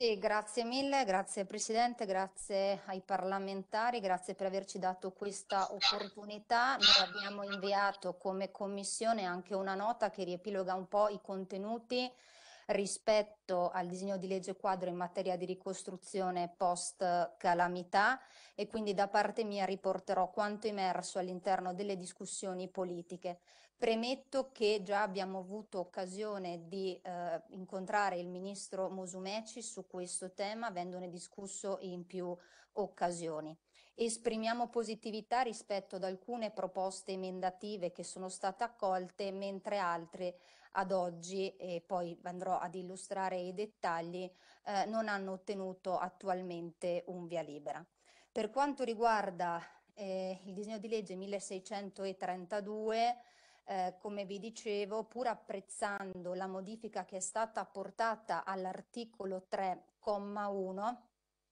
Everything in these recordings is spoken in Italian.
Sì, grazie mille, grazie Presidente, grazie ai parlamentari, grazie per averci dato questa opportunità. Noi abbiamo inviato come Commissione anche una nota che riepiloga un po' i contenuti rispetto al disegno di legge quadro in materia di ricostruzione post calamità e quindi da parte mia riporterò quanto emerso all'interno delle discussioni politiche. Premetto che già abbiamo avuto occasione di eh, incontrare il ministro Musumeci su questo tema, avendone discusso in più occasioni esprimiamo positività rispetto ad alcune proposte emendative che sono state accolte, mentre altre ad oggi, e poi andrò ad illustrare i dettagli, eh, non hanno ottenuto attualmente un via libera. Per quanto riguarda eh, il disegno di legge 1632, eh, come vi dicevo, pur apprezzando la modifica che è stata apportata all'articolo 3,1,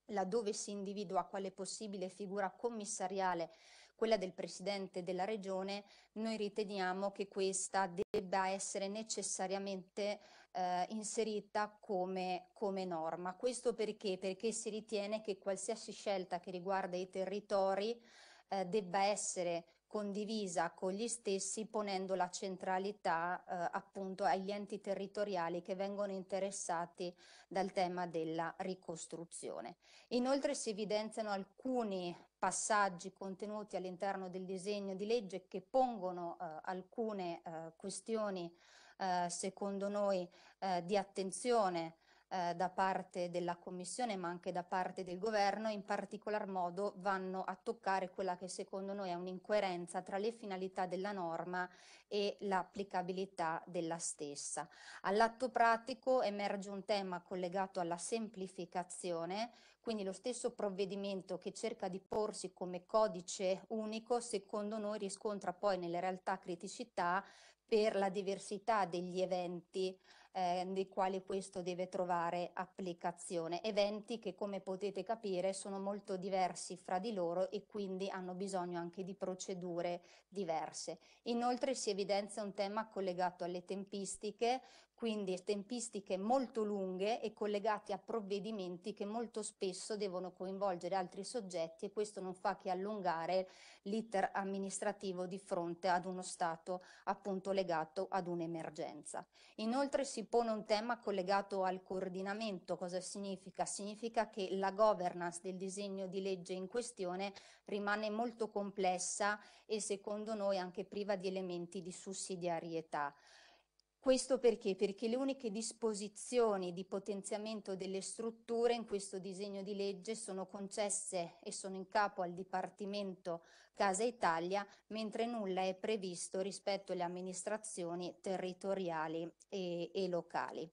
laddove si individua quale possibile figura commissariale quella del presidente della regione, noi riteniamo che questa debba essere necessariamente eh, inserita come, come norma. Questo perché? Perché si ritiene che qualsiasi scelta che riguarda i territori eh, debba essere condivisa con gli stessi ponendo la centralità eh, appunto agli enti territoriali che vengono interessati dal tema della ricostruzione. Inoltre si evidenziano alcuni passaggi contenuti all'interno del disegno di legge che pongono eh, alcune eh, questioni eh, secondo noi eh, di attenzione eh, da parte della Commissione ma anche da parte del Governo, in particolar modo vanno a toccare quella che secondo noi è un'incoerenza tra le finalità della norma e l'applicabilità della stessa. All'atto pratico emerge un tema collegato alla semplificazione, quindi lo stesso provvedimento che cerca di porsi come codice unico, secondo noi riscontra poi nelle realtà criticità per la diversità degli eventi eh, nei quali questo deve trovare applicazione. Eventi che come potete capire sono molto diversi fra di loro e quindi hanno bisogno anche di procedure diverse. Inoltre si evidenzia un tema collegato alle tempistiche, quindi tempistiche molto lunghe e collegate a provvedimenti che molto spesso devono coinvolgere altri soggetti e questo non fa che allungare l'iter amministrativo di fronte ad uno stato appunto legato ad un'emergenza. Inoltre si si pone un tema collegato al coordinamento. Cosa significa? Significa che la governance del disegno di legge in questione rimane molto complessa e secondo noi anche priva di elementi di sussidiarietà. Questo perché? Perché le uniche disposizioni di potenziamento delle strutture in questo disegno di legge sono concesse e sono in capo al Dipartimento Casa Italia, mentre nulla è previsto rispetto alle amministrazioni territoriali e, e locali.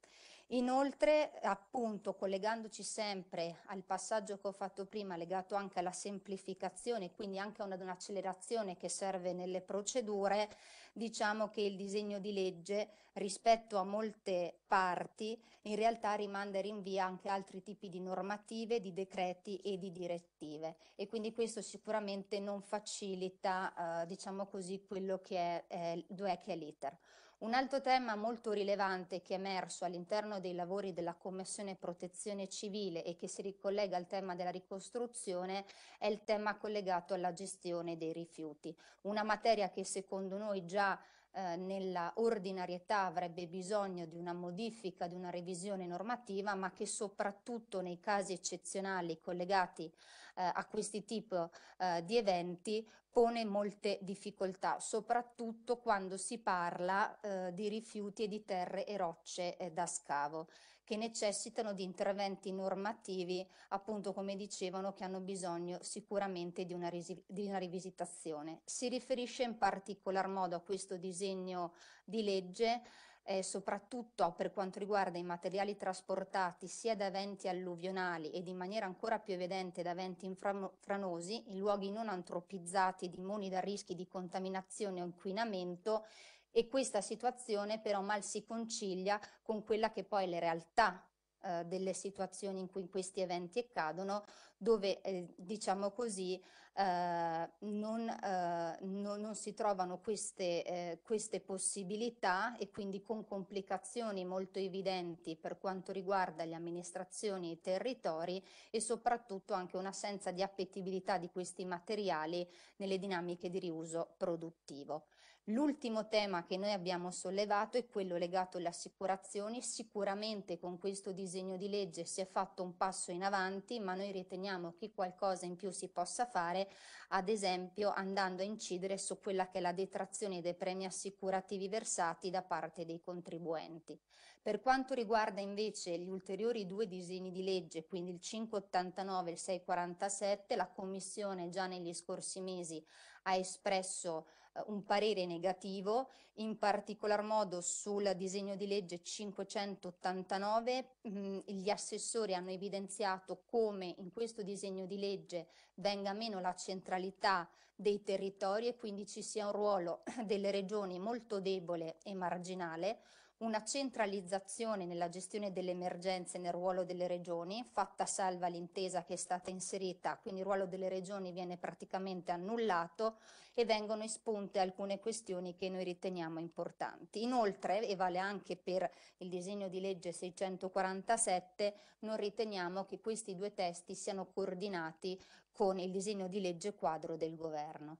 Inoltre, appunto, collegandoci sempre al passaggio che ho fatto prima, legato anche alla semplificazione, quindi anche ad un'accelerazione che serve nelle procedure, diciamo che il disegno di legge rispetto a molte parti in realtà rimanda e rinvia anche altri tipi di normative, di decreti e di direttive attive e quindi questo sicuramente non facilita, eh, diciamo così, quello che è, eh, che è l'iter. Un altro tema molto rilevante che è emerso all'interno dei lavori della Commissione Protezione Civile e che si ricollega al tema della ricostruzione è il tema collegato alla gestione dei rifiuti, una materia che secondo noi già eh, nella ordinarietà avrebbe bisogno di una modifica, di una revisione normativa, ma che soprattutto nei casi eccezionali collegati eh, a questi tipi eh, di eventi pone molte difficoltà, soprattutto quando si parla eh, di rifiuti e di terre e rocce eh, da scavo, che necessitano di interventi normativi, appunto come dicevano, che hanno bisogno sicuramente di una, risi- di una rivisitazione. Si riferisce in particolar modo a questo disegno di legge eh, soprattutto per quanto riguarda i materiali trasportati sia da eventi alluvionali ed in maniera ancora più evidente da eventi franosi, in luoghi non antropizzati ed immuni da rischi di contaminazione o inquinamento e questa situazione però mal si concilia con quella che poi è la realtà eh, delle situazioni in cui questi eventi accadono, dove eh, diciamo così eh, non, eh, non, non, si trovano queste, eh, queste possibilità e quindi con complicazioni molto evidenti per quanto riguarda le amministrazioni e i territori e soprattutto anche un'assenza di appetibilità di questi materiali nelle dinamiche di riuso produttivo. L'ultimo tema che noi abbiamo sollevato è quello legato alle assicurazioni. Sicuramente con questo disegno di legge si è fatto un passo in avanti, ma noi riteniamo che qualcosa in più si possa fare, ad esempio andando a incidere su quella che è la detrazione dei premi assicurativi versati da parte dei contribuenti. Per quanto riguarda invece gli ulteriori due disegni di legge, quindi il 589 e il 647, la Commissione già negli scorsi mesi ha espresso un parere negativo, in particolar modo sul disegno di legge 589. Mh, mm, gli assessori hanno evidenziato come in questo disegno di legge venga meno la centralità dei territori e quindi ci sia un ruolo delle regioni molto debole e marginale una centralizzazione nella gestione delle emergenze nel ruolo delle regioni, fatta salva l'intesa che è stata inserita, quindi il ruolo delle regioni viene praticamente annullato e vengono espunte alcune questioni che noi riteniamo importanti. Inoltre, e vale anche per il disegno di legge 647, non riteniamo che questi due testi siano coordinati con il disegno di legge quadro del governo.